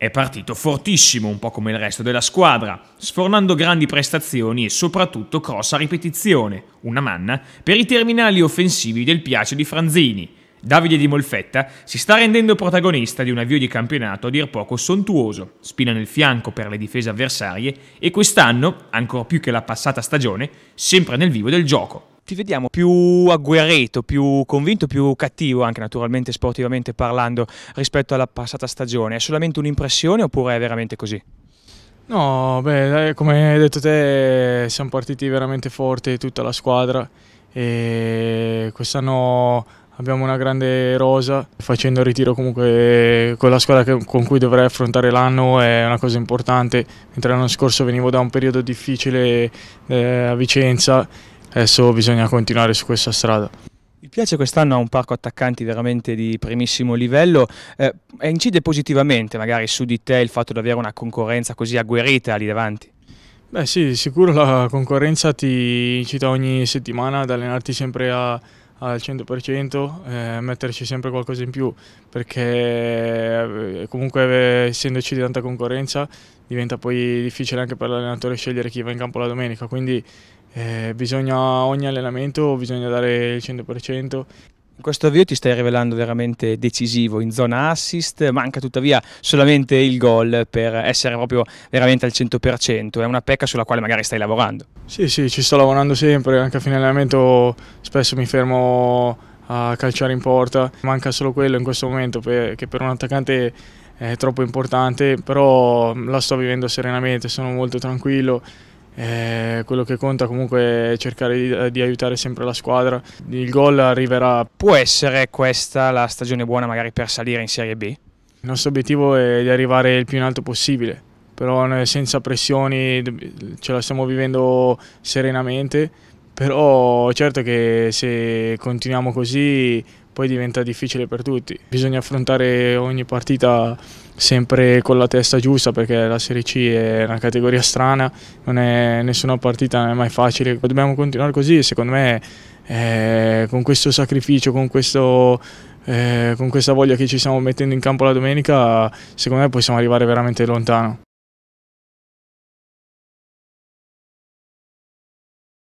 È partito fortissimo, un po' come il resto della squadra, sfornando grandi prestazioni e soprattutto cross a ripetizione, una manna, per i terminali offensivi del Piace di Franzini. Davide Di Molfetta si sta rendendo protagonista di un avvio di campionato a dir poco sontuoso, spina nel fianco per le difese avversarie e quest'anno, ancor più che la passata stagione, sempre nel vivo del gioco ti vediamo più agguerrito, più convinto, più cattivo anche naturalmente sportivamente parlando rispetto alla passata stagione. È solamente un'impressione oppure è veramente così? No, beh, come hai detto te, siamo partiti veramente forti tutta la squadra e quest'anno abbiamo una grande rosa. Facendo il ritiro comunque con la squadra che, con cui dovrei affrontare l'anno è una cosa importante, mentre l'anno scorso venivo da un periodo difficile eh, a Vicenza Adesso eh, bisogna continuare su questa strada. Il Piace quest'anno ha un parco attaccanti veramente di primissimo livello eh, e incide positivamente magari su di te il fatto di avere una concorrenza così agguerrita lì davanti? Beh sì, sicuro la concorrenza ti incita ogni settimana ad allenarti sempre a al 100%, eh, metterci sempre qualcosa in più, perché eh, comunque eh, essendoci di tanta concorrenza diventa poi difficile anche per l'allenatore scegliere chi va in campo la domenica, quindi eh, bisogna ogni allenamento bisogna dare il 100%. In questo avvio ti stai rivelando veramente decisivo in zona assist, manca tuttavia solamente il gol per essere proprio veramente al 100%, è una pecca sulla quale magari stai lavorando. Sì, sì, ci sto lavorando sempre, anche a fine allenamento spesso mi fermo a calciare in porta, manca solo quello in questo momento per, che per un attaccante è troppo importante, però la sto vivendo serenamente, sono molto tranquillo. Eh, quello che conta comunque è cercare di, eh, di, aiutare sempre la squadra. Il gol arriverà. Può essere questa la stagione buona magari per salire in Serie B? Il nostro obiettivo è di arrivare il più in alto possibile, però eh, senza pressioni ce la stiamo vivendo serenamente. Però certo che se continuiamo così poi diventa difficile per tutti. Bisogna affrontare ogni partita sempre con la testa giusta perché la Serie C è una categoria strana, è, nessuna partita non è mai facile. Dobbiamo continuare così, secondo me eh, con questo sacrificio, con, questo, eh, con questa voglia che ci stiamo mettendo in campo la domenica, secondo me possiamo arrivare veramente lontano.